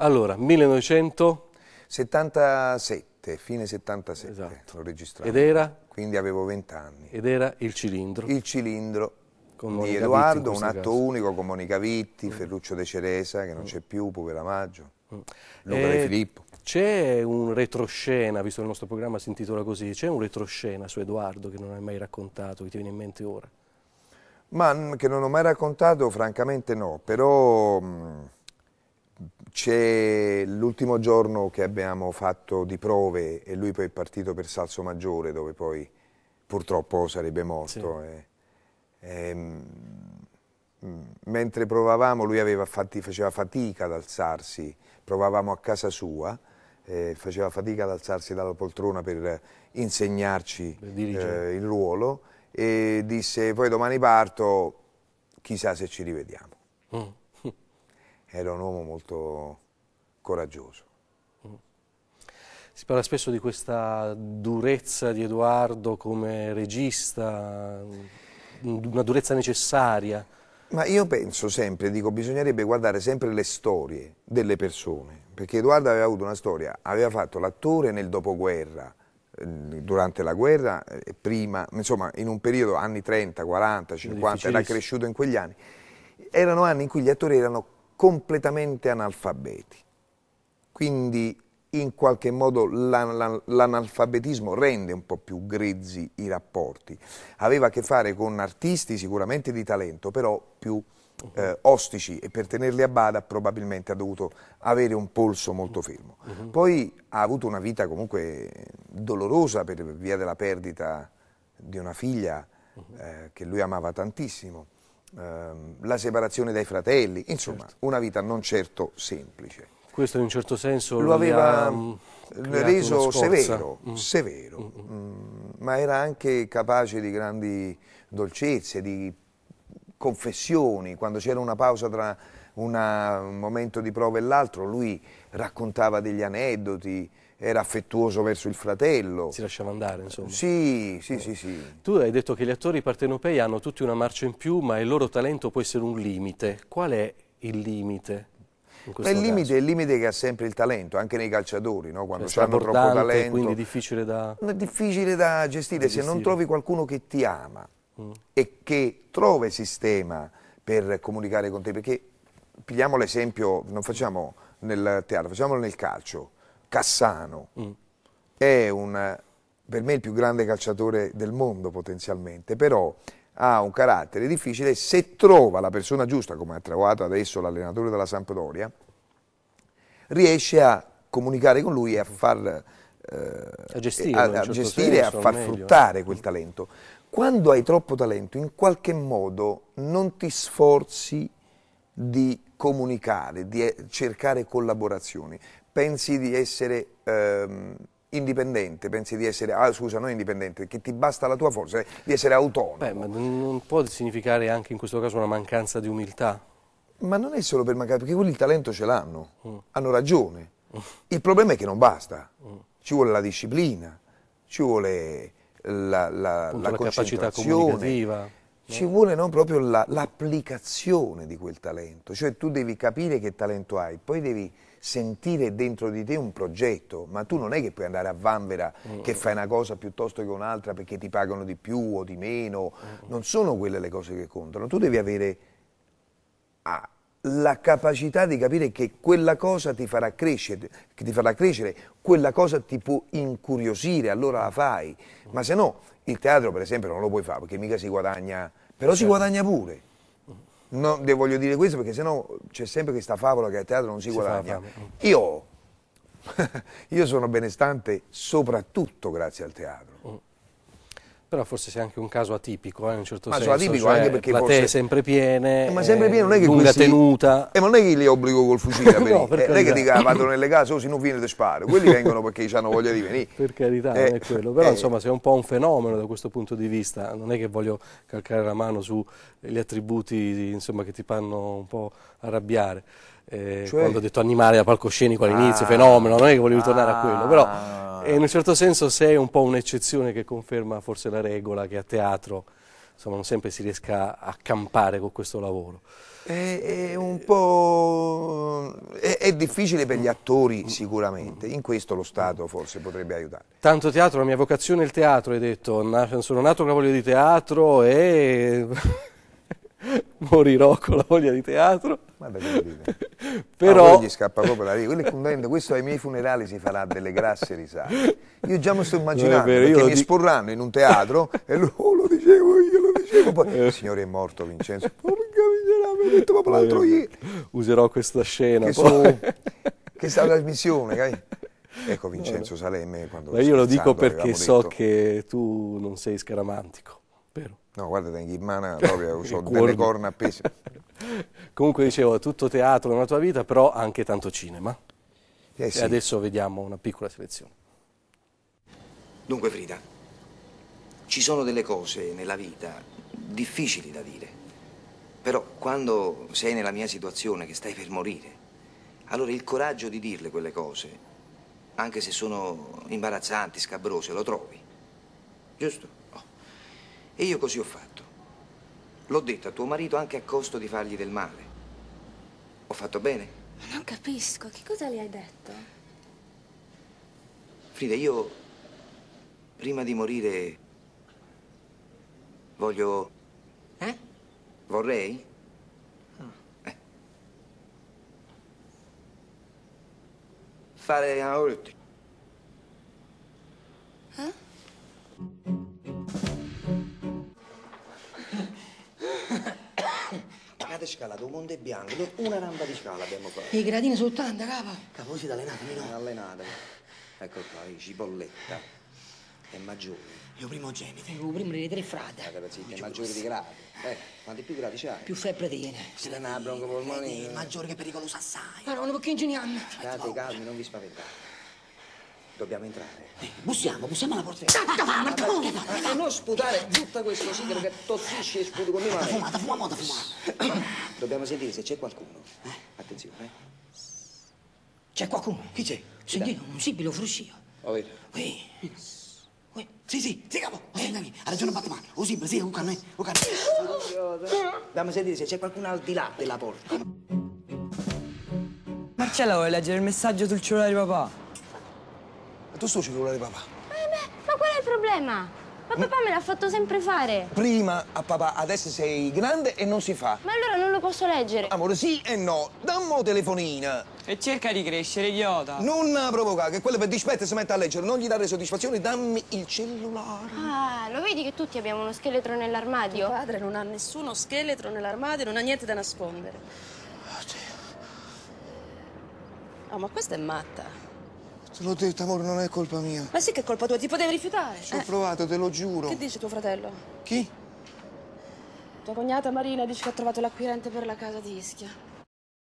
Allora, 1977, fine 77, esatto. l'ho registrato. Ed era? Quindi avevo 20 anni. Ed era il cilindro. Il cilindro con Monica Edoardo, un atto caso. unico con Monica Vitti, mm. Ferruccio De Ceresa, che non mm. c'è più, Povera Maggio, mm. Luca De eh, Filippo. C'è un retroscena, visto che il nostro programma si intitola così, c'è un retroscena su Edoardo che non hai mai raccontato, che ti viene in mente ora? Ma che non ho mai raccontato, francamente no, però... Mh, mm, c'è l'ultimo giorno che abbiamo fatto di prove e lui poi è partito per Salso Maggiore dove poi purtroppo sarebbe morto. Sì. E, eh. e, ehm, mm, mentre provavamo lui aveva fatti, faceva fatica ad alzarsi, provavamo a casa sua, eh, faceva fatica ad alzarsi dalla poltrona per insegnarci per eh, il ruolo e disse poi domani parto, chissà se ci rivediamo. Mm era un uomo molto coraggioso. Mm. Si parla spesso di questa durezza di Edoardo come regista, mm, una durezza necessaria. Ma io penso sempre, dico, bisognerebbe guardare sempre le storie delle persone, perché Edoardo aveva avuto una storia, aveva fatto l'attore nel dopoguerra, eh, durante la guerra, eh, prima, insomma in un periodo anni 30, 40, 50, era cresciuto in quegli anni, erano anni in cui gli attori erano completamente analfabeti. Quindi in qualche modo l'analfabetismo rende un po' più grezzi i rapporti. Aveva a che fare con artisti sicuramente di talento, però più eh, ostici e per tenerli a bada probabilmente ha dovuto avere un polso molto fermo. Mhm. Poi ha avuto una vita comunque dolorosa per via della perdita di una figlia mhm. eh, che lui amava tantissimo Ehm, la separazione dai fratelli, insomma certo. una vita non certo semplice. Questo in un certo senso lo aveva ehm, mm, reso severo, mm. severo mm, mm. Mm. ma era anche capace di grandi dolcezze, di confessioni, quando c'era una pausa tra una, un momento di prova e l'altro lui raccontava degli aneddoti, era affettuoso verso il fratello. Si lasciava andare, insomma. Sì, sì, eh. sì, sì, Tu hai detto che gli attori partenopei hanno tutti una marcia in più, ma il loro talento può essere un limite. Qual è il limite? Ma il limite è il limite che ha sempre il talento, anche nei calciatori, no? quando hanno troppo talento. quindi difficile da... È difficile da gestire, da se non trovi qualcuno che ti ama mm. e che trova il sistema per comunicare con te, perché pigliamo l'esempio, non facciamo nel teatro, facciamolo nel calcio Cassano mm. è un, per me il più grande calciatore del mondo potenzialmente, però ha un carattere difficile, se trova la persona giusta, come ha trovato adesso l'allenatore della Sampdoria, riesce a comunicare con lui e a far eh, a gestire, a, a certo gestire senso, a far fruttare quel talento. Quando hai troppo talento, in qualche modo non ti sforzi di comunicare, di eh, cercare collaborazioni, pensi di essere ehm, indipendente, pensi di essere, ah scusa, non indipendente, che ti basta la tua forza, eh, di essere autonomo. Beh, ma non può significare anche in questo caso una mancanza di umiltà? Ma non è solo per mancare, perché quelli il talento ce l'hanno, mm. hanno ragione. Mm. Il problema è che non basta, mm. ci vuole la disciplina, ci vuole la, la, la, la capacità Ci no? vuole no, proprio l'applicazione di quel talento, cioè tu devi capire che talento hai, poi devi sentire dentro di te un progetto, ma tu non è che puoi andare a Vanvera mm. che fai una cosa piuttosto che un'altra perché ti pagano di più o di meno, mm. non sono quelle le cose che contano, tu devi avere ah, la capacità di capire che quella cosa ti farà crescere, che ti farà crescere, quella cosa ti può incuriosire, allora la fai, ma se no il teatro per esempio non lo puoi fare perché mica si guadagna, però certo. si guadagna pure non, voglio dire questo perché sennò c'è sempre questa favola che a teatro non si, si guadagna. Io, io sono benestante soprattutto grazie al teatro. Mm. Però forse sia anche un caso atipico, eh, in un certo ma senso. atipico cioè, anche perché forse... sempre piene, eh, ma sempre eh, piene non è che lunga questi... tenuta. Eh, ma non è che li obbligo col fucile a venire, no, eh, non è che dica vado nelle case o oh, se non viene te sparo, quelli vengono perché hanno voglia di venire. Per carità, non eh, è quello, però eh. insomma se un po' un fenomeno da questo punto di vista, non è che voglio calcare la mano sugli attributi insomma, che ti fanno un po' arrabbiare eh, cioè... quando ho detto animale da palcoscenico all'inizio, ah, fenomeno, non è che volevo ah, tornare a ah. quello, però eh, in un certo senso sei un po' un'eccezione che conferma forse la regola che a teatro insomma, non sempre si riesca a campare con questo lavoro. È, è un po'... È, è, difficile per gli attori mm. sicuramente, in questo lo Stato forse potrebbe aiutare. Tanto teatro, la mia vocazione è il teatro, hai detto, sono nato con la voglia di teatro e... morirò con la voglia di teatro. Vabbè, che dite. Però... No, gli scappa proprio la riga. Questo ai miei funerali si farà delle grasse risate. Io già mi sto immaginando vero, che mi dico... esporranno in un teatro e lui, oh, lo dicevo io, lo dicevo poi. Il eh. signore è morto, Vincenzo. Oh, mi ha detto proprio l'altro ieri. Userò questa scena. Che, poi. So, che sta trasmissione, capi? Ecco Vincenzo no, no. Salemme quando... Ma io lo dico perché so detto. che tu non sei scaramantico, vero? No, guarda, tengo in mano proprio ho delle corna appese. Comunque dicevo, tutto teatro nella tua vita, però anche tanto cinema. Eh sì. E adesso vediamo una piccola selezione. Dunque, Frida, ci sono delle cose nella vita difficili da dire. Però quando sei nella mia situazione, che stai per morire, allora il coraggio di dirle quelle cose, anche se sono imbarazzanti, scabrose, lo trovi. Giusto? E io così ho fatto. L'ho detto a tuo marito anche a costo di fargli del male. Ho fatto bene? non capisco, che cosa le hai detto? Frida, io prima di morire voglio... Eh? Vorrei? Oh. Eh. Fare aorti. Eh? scala. scala da Monte Bianco, una rampa di scala abbiamo fatto. I gradini soltanto, capa. Capo, siete allenati, no? allenato. Ecco qua, cipolletta. È maggiore. Io primogenite. Io primo dei tre frate. Ma capazzi, è maggiore di grado. Eh, quanti più gradi c'hai? Più febbre di tiene. Si dà una broncopolmonina. È eh, maggiore che pericoloso assai. Ma no, non perché ingegniamo. State calmi, non vi spaventate. Dobbiamo entrare. Eh, bussiamo, bussiamo alla porta. Tatta, ma come? E non sputare, tutta questo sigaro che tossisce e sputo con mia madre. Fumata, fumata, fumata. Dobbiamo sentire se c'è qualcuno. Eh? Attenzione, eh. C'è qualcuno? Chi c'è? Sentito, un sibilo fruscio. Ho oh, vedo. Qui. Sì, sì, sì, capo. Eh, dammi, ha ragione Batman. O sì, sì, un cane, un cane. Dobbiamo sentire se c'è qualcuno al di là della porta. Marcello, vuoi leggere il messaggio sul cellulare di papà? Tu sto cellulare papà. Eh beh, ma qual è il problema? Ma mm. papà me l'ha fatto sempre fare. Prima a papà, adesso sei grande e non si fa. Ma allora non lo posso leggere. Amore, sì e no. Dammo telefonina. E cerca di crescere, idiota. Non provocare, che quello per dispetto si mette a leggere. Non gli dare soddisfazione, dammi il cellulare. Ah, lo vedi che tutti abbiamo uno scheletro nell'armadio? Tuo padre non ha nessuno scheletro nell'armadio, non ha niente da nascondere. Oddio. Oh, ah, ah, ma questa è matta. Te l'ho detto, amore, non è colpa mia. Ma sì che è colpa tua, ti potevi rifiutare. Ci ho eh. provato, te lo giuro. Che dice tuo fratello? Chi? Tua cognata Marina dice che ha trovato l'acquirente per la casa di Ischia.